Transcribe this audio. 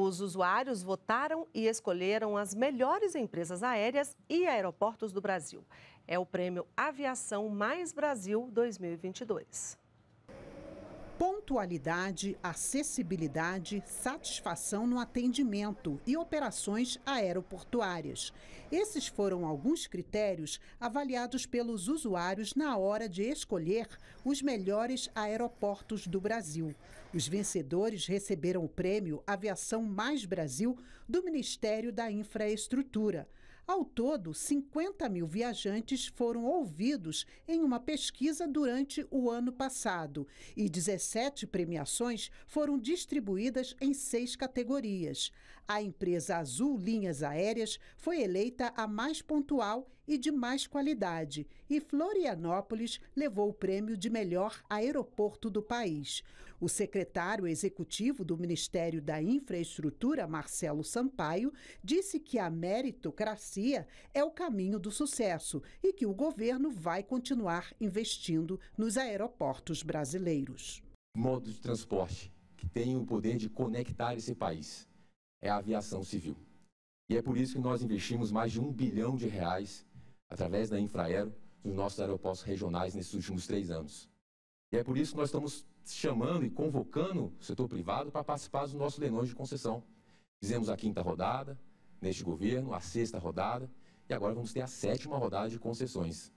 Os usuários votaram e escolheram as melhores empresas aéreas e aeroportos do Brasil. É o prêmio Aviação Mais Brasil 2022 pontualidade, acessibilidade, satisfação no atendimento e operações aeroportuárias. Esses foram alguns critérios avaliados pelos usuários na hora de escolher os melhores aeroportos do Brasil. Os vencedores receberam o prêmio Aviação Mais Brasil do Ministério da Infraestrutura. Ao todo, 50 mil viajantes foram ouvidos em uma pesquisa durante o ano passado e 17 premiações foram distribuídas em seis categorias. A empresa Azul Linhas Aéreas foi eleita a mais pontual e de mais qualidade, e Florianópolis levou o prêmio de melhor aeroporto do país. O secretário executivo do Ministério da Infraestrutura, Marcelo Sampaio, disse que a meritocracia é o caminho do sucesso e que o governo vai continuar investindo nos aeroportos brasileiros. Modo de transporte que tem o poder de conectar esse país é a aviação civil. E é por isso que nós investimos mais de um bilhão de reais através da Infraero, dos nossos aeroportos regionais nesses últimos três anos. E é por isso que nós estamos chamando e convocando o setor privado para participar dos nossos leilões de concessão. Fizemos a quinta rodada neste governo, a sexta rodada, e agora vamos ter a sétima rodada de concessões.